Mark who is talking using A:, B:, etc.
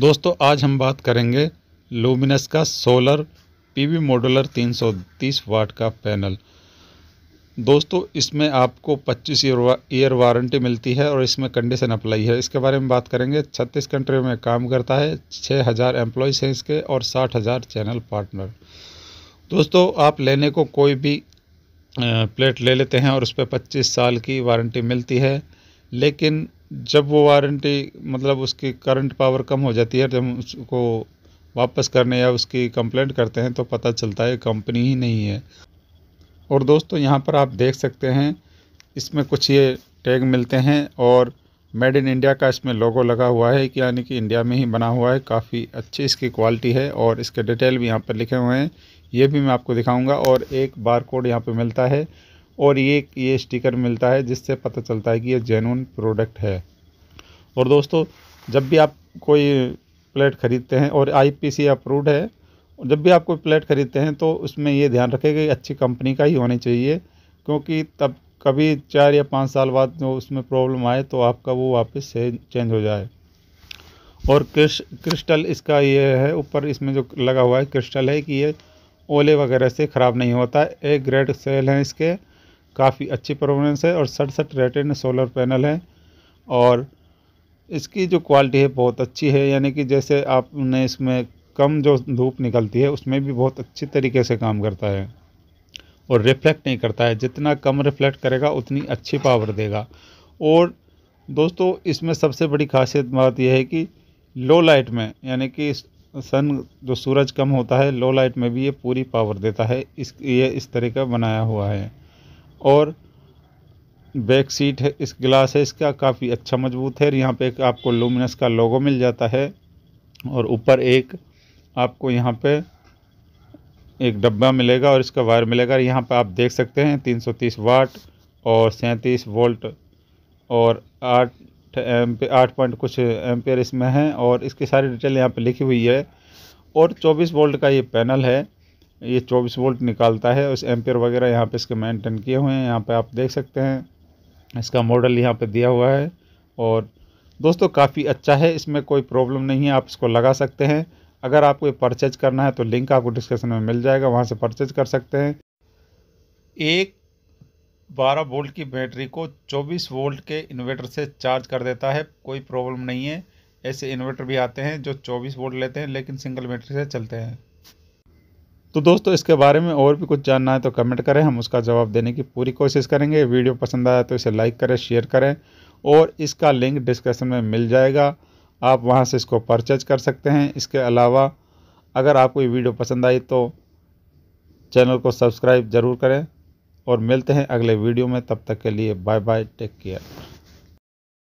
A: दोस्तों आज हम बात करेंगे लूमिनस का सोलर पीवी मॉडुलर 330 वाट का पैनल दोस्तों इसमें आपको 25 ईयर वारंटी मिलती है और इसमें कंडीशन अप्लाई है इसके बारे में बात करेंगे 36 कंट्री में काम करता है 6000 एम्प्लॉयज़ हैं इसके और 60000 चैनल पार्टनर दोस्तों आप लेने को कोई भी प्लेट ले लेते हैं और उस पर पच्चीस साल की वारंटी मिलती है लेकिन जब वो वारंटी मतलब उसकी करंट पावर कम हो जाती है जब हम उसको वापस करने या उसकी कंप्लेंट करते हैं तो पता चलता है कंपनी ही नहीं है और दोस्तों यहाँ पर आप देख सकते हैं इसमें कुछ ये टैग मिलते हैं और मेड इन इंडिया का इसमें लोगो लगा हुआ है कि यानी कि इंडिया में ही बना हुआ है काफ़ी अच्छी इसकी क्वालिटी है और इसके डिटेल भी यहाँ पर लिखे हुए हैं ये भी मैं आपको दिखाऊंगा और एक बार कोड यहाँ पर मिलता है और ये ये स्टिकर मिलता है जिससे पता चलता है कि ये जेनुन प्रोडक्ट है और दोस्तों जब भी आप कोई प्लेट ख़रीदते हैं और आईपीसी अप्रूव्ड है जब भी आप कोई प्लेट ख़रीदते हैं तो उसमें ये ध्यान रखें कि अच्छी कंपनी का ही होनी चाहिए क्योंकि तब कभी चार या पाँच साल बाद जो उसमें प्रॉब्लम आए तो आपका वो वापस से चेंज हो जाए और क्रिश क्रिस्टल इसका ये है ऊपर इसमें जो लगा हुआ है क्रिस्टल है कि ये ओले वगैरह से ख़राब नहीं होता ए ग्रेड सेल हैं इसके काफ़ी अच्छी परफॉर्मेंस है और सड़सठ रेटेड सोलर पैनल है और इसकी जो क्वालिटी है बहुत अच्छी है यानी कि जैसे आपने इसमें कम जो धूप निकलती है उसमें भी बहुत अच्छी तरीके से काम करता है और रिफ्लेक्ट नहीं करता है जितना कम रिफ्लेक्ट करेगा उतनी अच्छी पावर देगा और दोस्तों इसमें सबसे बड़ी खासियत बात यह है कि लो लाइट में यानी कि सन जो सूरज कम होता है लो लाइट में भी ये पूरी पावर देता है इस ये इस तरह का बनाया हुआ है और बैक सीट है इस ग्लास है इसका काफ़ी अच्छा मजबूत है यहाँ पे एक आपको लूमिनस का लोगो मिल जाता है और ऊपर एक आपको यहाँ पे एक डब्बा मिलेगा और इसका वायर मिलेगा यहाँ पे आप देख सकते हैं 330 वाट और 37 वोल्ट और 8 एम आठ पॉइंट कुछ एम इसमें है और इसकी सारी डिटेल यहाँ पर लिखी हुई है और चौबीस वोल्ट का ये पैनल है ये 24 वोल्ट निकालता है उस एम्पियर वगैरह यहाँ पे इसके मेंटेन किए हुए हैं यहाँ पे आप देख सकते हैं इसका मॉडल यहाँ पे दिया हुआ है और दोस्तों काफ़ी अच्छा है इसमें कोई प्रॉब्लम नहीं है आप इसको लगा सकते हैं अगर आपको परचेज करना है तो लिंक आपको डिस्क्रिप्शन में मिल जाएगा वहाँ से परचेज कर सकते हैं एक 12 वोल्ट की बैटरी को 24 वोल्ट के इन्वर्टर से चार्ज कर देता है कोई प्रॉब्लम नहीं है ऐसे इन्वर्टर भी आते हैं जो 24 वोल्ट लेते हैं लेकिन सिंगल बैटरी से चलते हैं तो दोस्तों इसके बारे में और भी कुछ जानना है तो कमेंट करें हम उसका जवाब देने की पूरी कोशिश करेंगे वीडियो पसंद आया तो इसे लाइक करें शेयर करें और इसका लिंक डिस्क्रिप्शन में मिल जाएगा आप वहाँ से इसको परचेज कर सकते हैं इसके अलावा अगर आपको ये वीडियो पसंद आई तो चैनल को सब्सक्राइब ज़रूर करें और मिलते हैं अगले वीडियो में तब तक के लिए बाय बाय टेक केयर